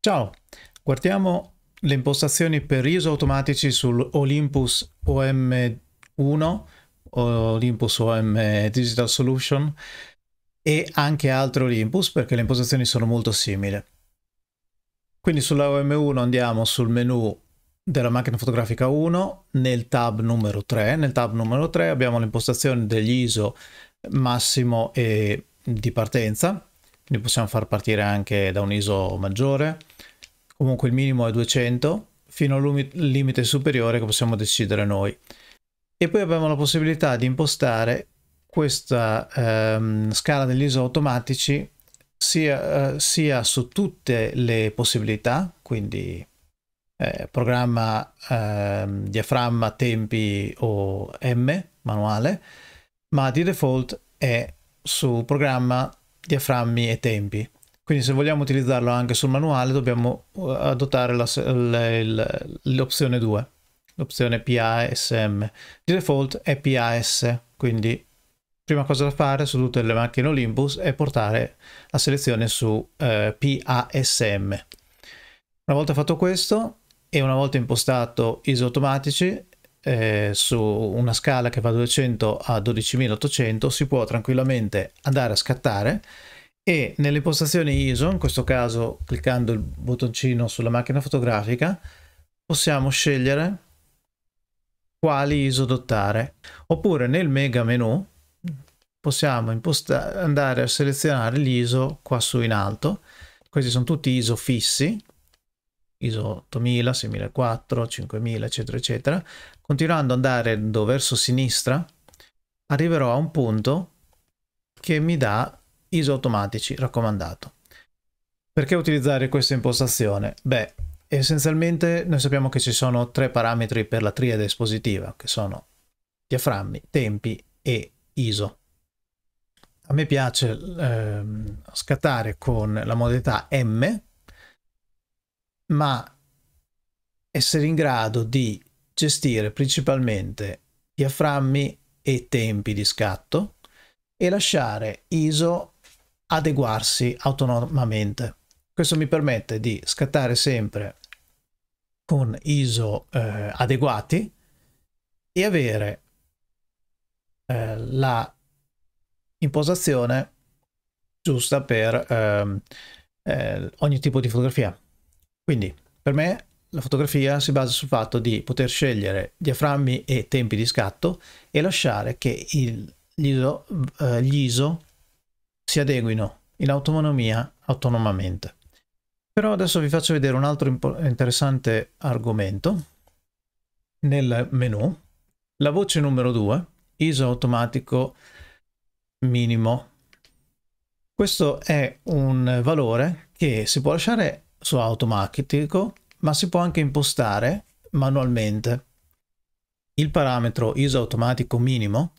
Ciao, guardiamo le impostazioni per ISO automatici sull'Olympus OM1, Olympus OM Digital Solution e anche altri Olympus perché le impostazioni sono molto simili. Quindi sulla OM1 andiamo sul menu della macchina fotografica 1 nel tab numero 3. Nel tab numero 3 abbiamo le impostazioni degli ISO massimo e di partenza quindi possiamo far partire anche da un ISO maggiore, comunque il minimo è 200 fino al limite superiore che possiamo decidere noi. E poi abbiamo la possibilità di impostare questa ehm, scala degli ISO automatici sia, eh, sia, su tutte le possibilità, quindi eh, programma, ehm, diaframma, tempi o M manuale, ma di default è su programma diaframmi e tempi. Quindi se vogliamo utilizzarlo anche sul manuale dobbiamo eh, adottare la, il, l'opzione 2, l'opzione PASM. Di default è PAS, quindi prima cosa da fare su tutte le macchine Olympus è portare la selezione su eh, PASM. Una volta fatto questo e una volta impostato ISO automatici eh, su una scala che va da 200 a 12800 si può tranquillamente andare a scattare e nelle impostazioni ISO, in questo caso cliccando il bottoncino sulla macchina fotografica, possiamo scegliere quali ISO adottare. Oppure nel mega menu possiamo andare a selezionare l'ISO qua su in alto. Questi sono tutti ISO fissi ISO 8000, 6004, 5000, eccetera, eccetera, continuando ad andare verso sinistra, arriverò a un punto che mi dà ISO automatici raccomandato. Perché utilizzare questa impostazione? Beh, essenzialmente noi sappiamo che ci sono tre parametri per la triade espositiva, che sono diaframmi, tempi e ISO. A me piace ehm, scattare con la modalità M, ma essere in grado di gestire principalmente diaframmi e tempi di scatto e lasciare ISO adeguarsi autonomamente. Questo mi permette di scattare sempre con ISO eh, adeguati e avere eh, la impostazione giusta per ehm, eh, ogni tipo di fotografia. Quindi per me la fotografia si basa sul fatto di poter scegliere diaframmi e tempi di scatto e lasciare che il, gli, ISO, eh, gli ISO si adeguino in autonomia autonomamente. Però adesso vi faccio vedere un altro interessante argomento nel menu. La voce numero 2, ISO automatico minimo. Questo è un valore che si può lasciare su automatico, ma si può anche impostare manualmente. Il parametro ISO automatico minimo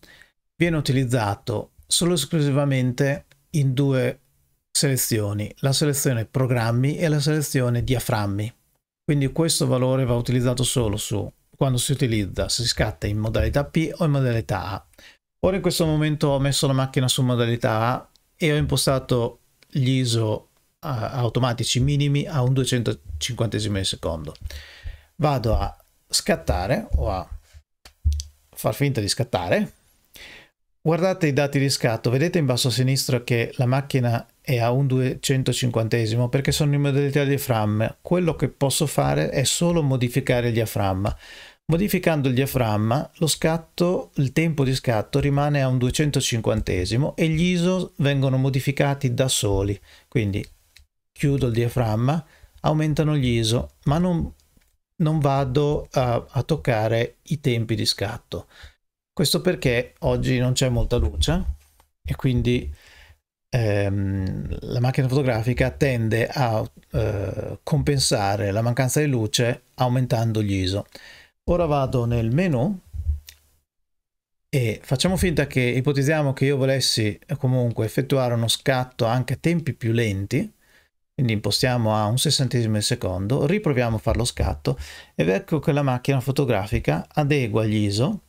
viene utilizzato solo esclusivamente in due selezioni, la selezione programmi e la selezione diaframmi. Quindi questo valore va utilizzato solo su quando si utilizza, si scatta in modalità P o in modalità A. Ora in questo momento ho messo la macchina su modalità A e ho impostato gli ISO automatici minimi a un 250 secondo. Vado a scattare o a far finta di scattare. Guardate i dati di scatto, vedete in basso a sinistra che la macchina è a un 250 perché sono in modalità diaframma. Quello che posso fare è solo modificare il diaframma. Modificando il diaframma, lo scatto, il tempo di scatto rimane a un 250 e gli ISO vengono modificati da soli. Quindi chiudo il diaframma, aumentano gli ISO, ma non, non vado a, a toccare i tempi di scatto. Questo perché oggi non c'è molta luce e quindi ehm, la macchina fotografica tende a eh, compensare la mancanza di luce aumentando gli ISO. Ora vado nel menu e facciamo finta che ipotizziamo che io volessi eh, comunque effettuare uno scatto anche a tempi più lenti quindi impostiamo a un sessantesimo di secondo, riproviamo a fare lo scatto ed ecco che la macchina fotografica adegua gli ISO,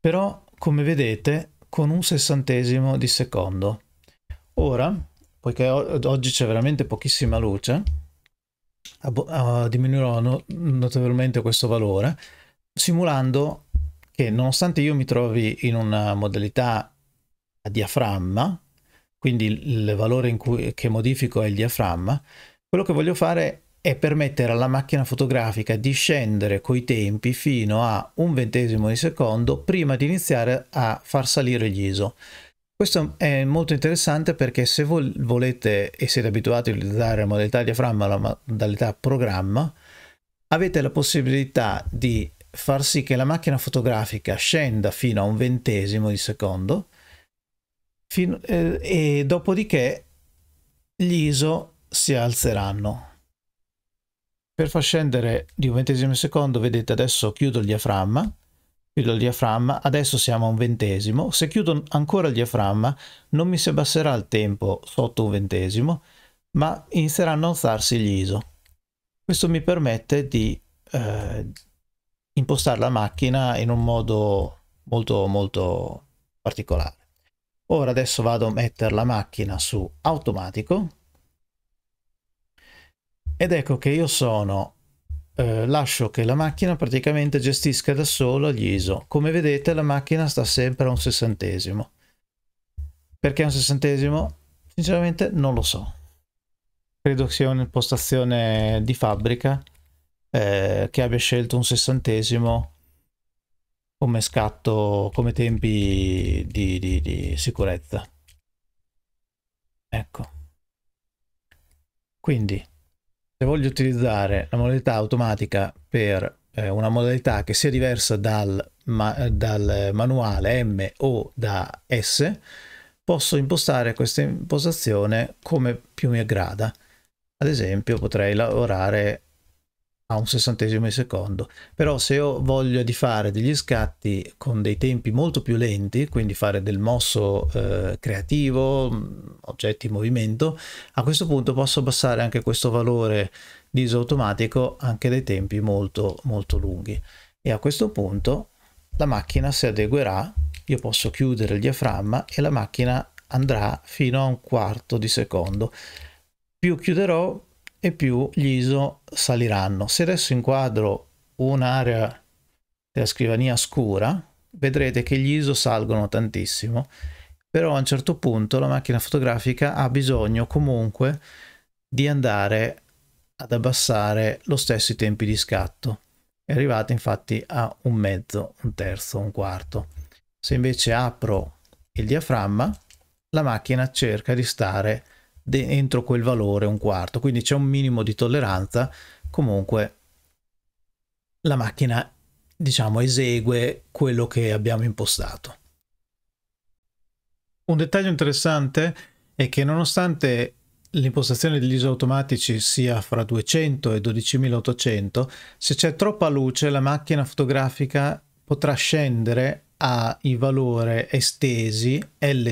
però come vedete con un sessantesimo di secondo. Ora, poiché oggi c'è veramente pochissima luce, diminuirò notevolmente questo valore, simulando che nonostante io mi trovi in una modalità a diaframma, quindi il valore cui, che modifico è il diaframma, quello che voglio fare è permettere alla macchina fotografica di scendere coi tempi fino a un ventesimo di secondo prima di iniziare a far salire gli ISO. Questo è molto interessante perché se vol volete e siete abituati a utilizzare la modalità diaframma la modalità programma, avete la possibilità di far sì che la macchina fotografica scenda fino a un ventesimo di secondo Fino, eh, e dopodiché gli ISO si alzeranno. Per far scendere di un ventesimo secondo, vedete adesso chiudo il diaframma, chiudo il diaframma, adesso siamo a un ventesimo, se chiudo ancora il diaframma non mi si abbasserà il tempo sotto un ventesimo, ma inizieranno a alzarsi gli ISO. Questo mi permette di eh, impostare la macchina in un modo molto molto particolare. Ora adesso vado a mettere la macchina su automatico ed ecco che io sono eh, lascio che la macchina praticamente gestisca da sola gli ISO. Come vedete la macchina sta sempre a un sessantesimo. Perché un sessantesimo? Sinceramente non lo so. Credo sia un'impostazione di fabbrica eh, che abbia scelto un sessantesimo come scatto, come tempi di, di, di sicurezza. Ecco. Quindi, se voglio utilizzare la modalità automatica per eh, una modalità che sia diversa dal, ma, dal manuale M o da S, posso impostare questa impostazione come più mi aggrada. Ad esempio, potrei lavorare a un sessantesimo di secondo però se ho voglia di fare degli scatti con dei tempi molto più lenti quindi fare del mosso eh, creativo mm, oggetti in movimento a questo punto posso abbassare anche questo valore di ISO automatico anche dei tempi molto molto lunghi e a questo punto la macchina si adeguerà io posso chiudere il diaframma e la macchina andrà fino a un quarto di secondo più chiuderò e più gli ISO saliranno. Se adesso inquadro un'area della scrivania scura, vedrete che gli ISO salgono tantissimo, però a un certo punto la macchina fotografica ha bisogno comunque di andare ad abbassare lo stesso i tempi di scatto. È arrivata infatti a un mezzo, un terzo, un quarto. Se invece apro il diaframma, la macchina cerca di stare dentro quel valore un quarto, quindi c'è un minimo di tolleranza, comunque la macchina diciamo esegue quello che abbiamo impostato. Un dettaglio interessante è che nonostante l'impostazione degli usi automatici sia fra 200 e 12800, se c'è troppa luce la macchina fotografica potrà scendere ai valori estesi L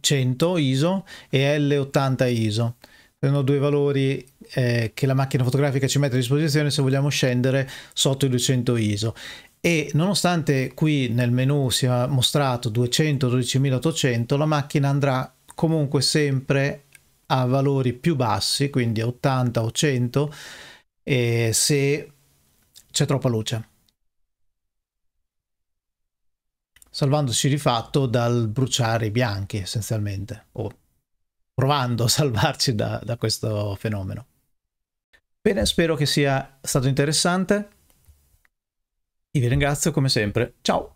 100 ISO e L80 ISO. Sono due valori eh, che la macchina fotografica ci mette a disposizione se vogliamo scendere sotto i 200 ISO. E nonostante qui nel menu sia mostrato 212.800, la macchina andrà comunque sempre a valori più bassi, quindi 80 o 100, eh, se c'è troppa luce. salvandosi di fatto dal bruciare i bianchi essenzialmente, o provando a salvarci da, da questo fenomeno. Bene, spero che sia stato interessante. Io vi ringrazio come sempre. Ciao!